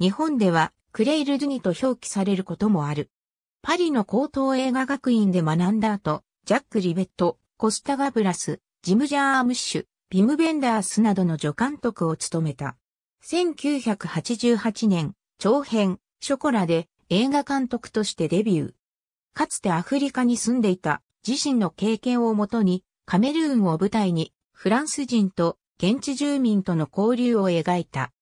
日本ではクレイル・ドゥニと表記されることもある。パリの高等映画学院で学んだ後、ジャック・リベット、コスタ・ガブラス、ジム・ジャーアムッシュ、ビム・ベンダースなどの助監督を務めた。1988年、長編、ショコラで映画監督としてデビュー。かつてアフリカに住んでいた自身の経験をもとに、カメルーンを舞台に、フランス人と現地住民との交流を描いた。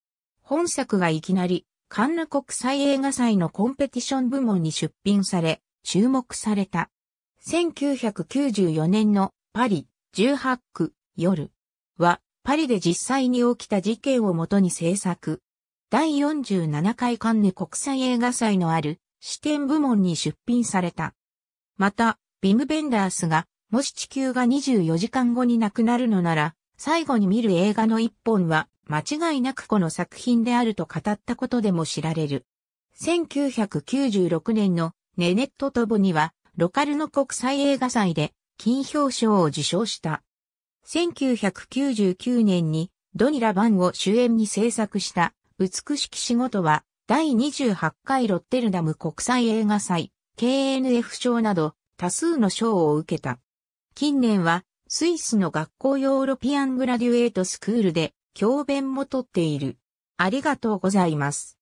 本作がいきなり、カンヌ国際映画祭のコンペティション部門に出品され、注目された。1994年のパリ18区夜は、パリで実際に起きた事件をもとに制作。第47回カンヌ国際映画祭のある視点部門に出品された。また、ビム・ベンダースが、もし地球が24時間後になくなるのなら、最後に見る映画の一本は間違いなくこの作品であると語ったことでも知られる。1996年のネネットとボには、ロカルの国際映画祭で金表彰を受賞した。1999年にドニラ・バンを主演に制作した美しき仕事は第28回ロッテルダム国際映画祭 KNF 賞など多数の賞を受けた。近年はスイスの学校ヨーロピアングラデュエートスクールで教鞭もとっている。ありがとうございます。